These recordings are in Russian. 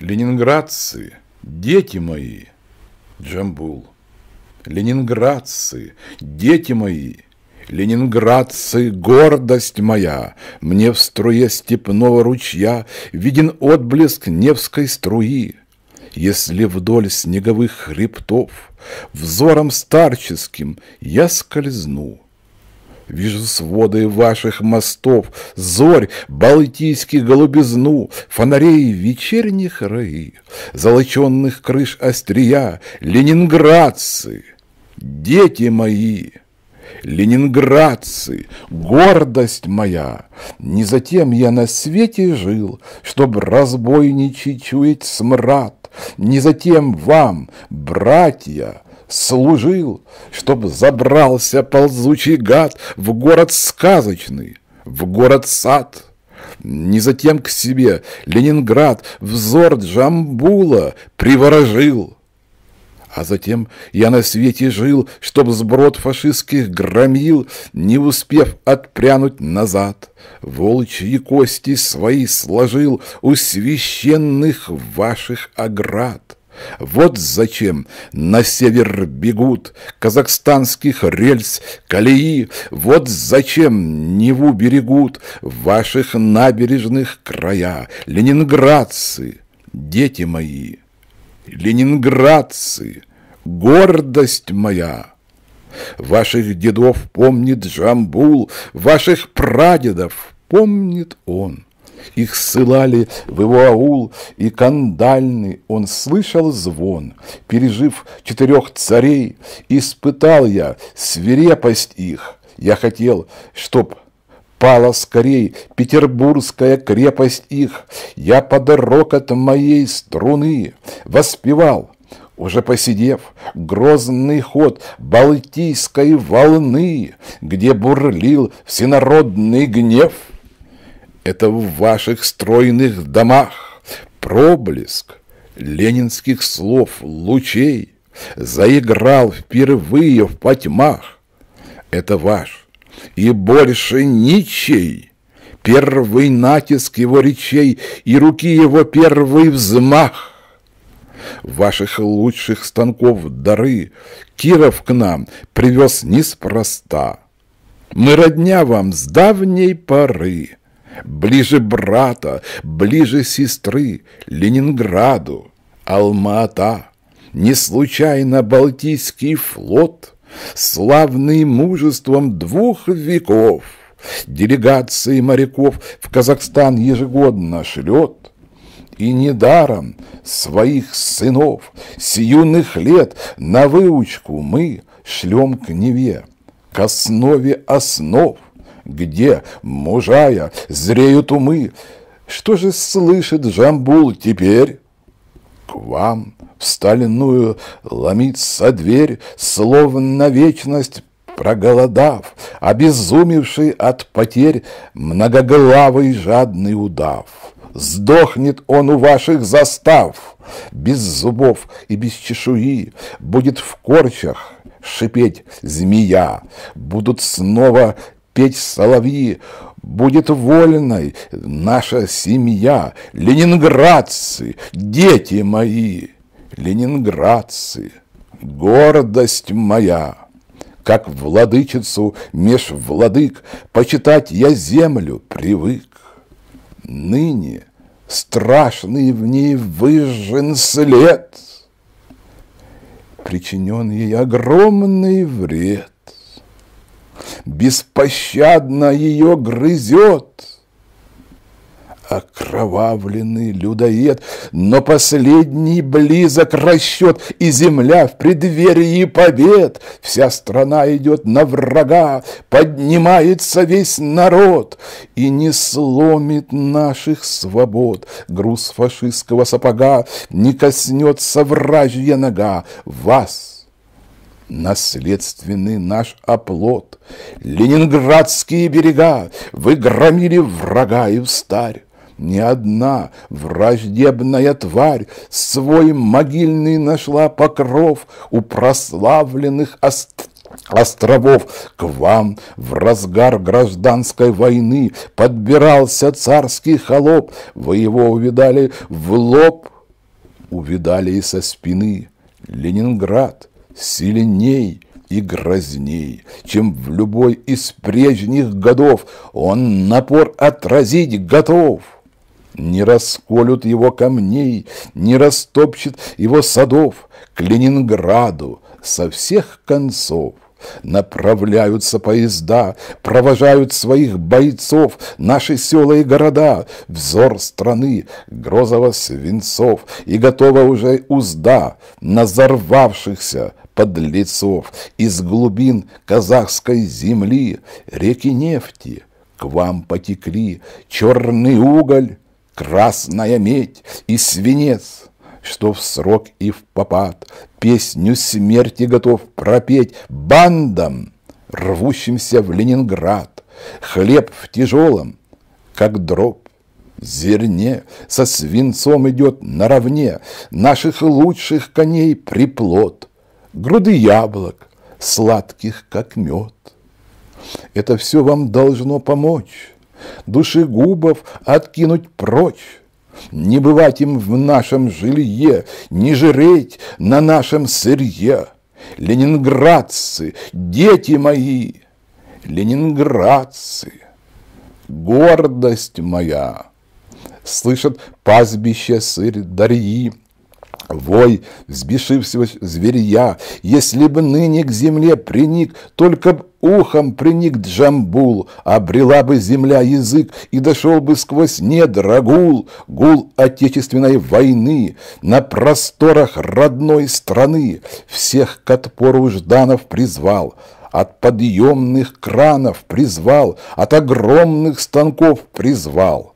Ленинградцы, дети мои, Джамбул. Ленинградцы, дети мои, Ленинградцы, гордость моя, Мне в струе степного ручья Виден отблеск Невской струи. Если вдоль снеговых хребтов Взором старческим я скользну, Вижу своды ваших мостов, зорь, балтийский голубизну, Фонарей вечерних раи, золоченных крыш острия, Ленинградцы, дети мои, Ленинградцы, гордость моя, Не затем я на свете жил, Чтоб разбойничий чуять смрад, Не затем вам, братья, служил, чтоб забрался ползучий гад в город сказочный, в город сад. Не затем к себе Ленинград взор Джамбула приворожил. А затем я на свете жил, чтоб сброд фашистских громил, не успев отпрянуть назад. Волчьи кости свои сложил у священных ваших оград. Вот зачем на север бегут казахстанских рельс колеи, Вот зачем Неву берегут ваших набережных края, Ленинградцы, дети мои, ленинградцы, гордость моя. Ваших дедов помнит Джамбул, ваших прадедов помнит он их ссылали в его аул и кандальный. Он слышал звон, пережив четырех царей, испытал я свирепость их. Я хотел, чтоб пала скорей петербургская крепость их. Я под рокот моей струны воспевал, уже посидев, грозный ход Балтийской волны, Где бурлил всенародный гнев. Это в ваших стройных домах проблеск ленинских слов, лучей заиграл впервые в потьмах. Это ваш и больше ничей. Первый натиск его речей и руки его первый взмах. Ваших лучших станков дары Киров к нам привез неспроста. Мы родня вам с давней поры ближе брата, ближе сестры, Ленинграду, Алма-Ата. Не случайно Балтийский флот, славный мужеством двух веков, делегации моряков в Казахстан ежегодно шлет, и недаром своих сынов с юных лет на выучку мы шлем к Неве, к основе основ, где, мужая, зреют умы. Что же слышит Джамбул теперь? К вам в стальную ломится дверь, словно вечность проголодав, обезумевший от потерь, многоглавый жадный удав. Сдохнет он у ваших застав, без зубов и без чешуи, будет в корчах шипеть змея, будут снова петь соловьи, будет вольной наша семья, ленинградцы, дети мои, ленинградцы, гордость моя. Как владычицу меж владык почитать я землю привык. Ныне страшный в ней выжжен след, причинен ей огромный вред беспощадно ее грызет окровавленный людоед, но последний близок расчет, и земля в преддверии побед. Вся страна идет на врага, поднимается весь народ, и не сломит наших свобод. Груз фашистского сапога не коснется вражья нога вас, наследственный наш оплот. Ленинградские берега вы громили врага и встарь. Ни одна враждебная тварь свой могильный нашла покров у прославленных островов островов к вам в разгар гражданской войны подбирался царский холоп. Вы его увидали в лоб, увидали и со спины. Ленинград — сильней и грозней, чем в любой из прежних годов. Он напор отразить готов. Не расколют его камней, не растопчет его садов. К Ленинграду со всех концов Направляются поезда, провожают своих бойцов, наши села и города, взор страны, грозово свинцов, и готова уже узда назорвавшихся подлецов, из глубин казахской земли, реки нефти, к вам потекли черный уголь, красная медь и свинец, что в срок и в попад песню смерти готов пропеть бандам, рвущимся в Ленинград, хлеб в тяжелом, как дроб, зерне со свинцом идет наравне наших лучших коней приплод – груды яблок, сладких, как мед. Это все вам должно помочь, души губов откинуть прочь, не бывать им в нашем жилье, не жреть на нашем сырье. Ленинградцы, дети мои, ленинградцы, гордость моя, слышат пастбище сырь Дарьи, Вой взбешившего зверья, если бы ныне к земле приник, только б ухом приник Джамбул, обрела бы земля язык и дошел бы сквозь недра гул, гул отечественной войны на просторах родной страны. Всех к отпору Жданов призвал, от подъемных кранов призвал, от огромных станков призвал,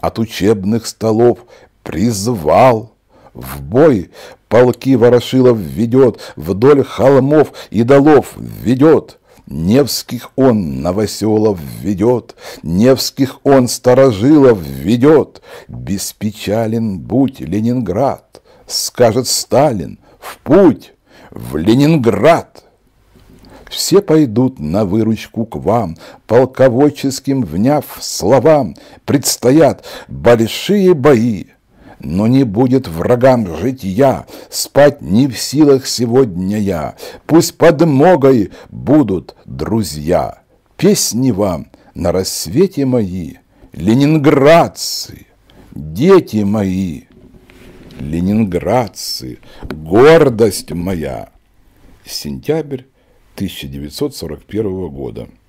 от учебных столов призвал в бой. Полки Ворошилов ведет вдоль холмов и долов ведет. Невских он новоселов ведет, Невских он старожилов ведет. Беспечален будь Ленинград, Скажет Сталин, в путь, в Ленинград. Все пойдут на выручку к вам, Полководческим вняв словам, Предстоят большие бои но не будет врагам жить я, спать не в силах сегодня я, пусть подмогой будут друзья. Песни вам на рассвете мои, ленинградцы, дети мои, ленинградцы, гордость моя. Сентябрь 1941 года.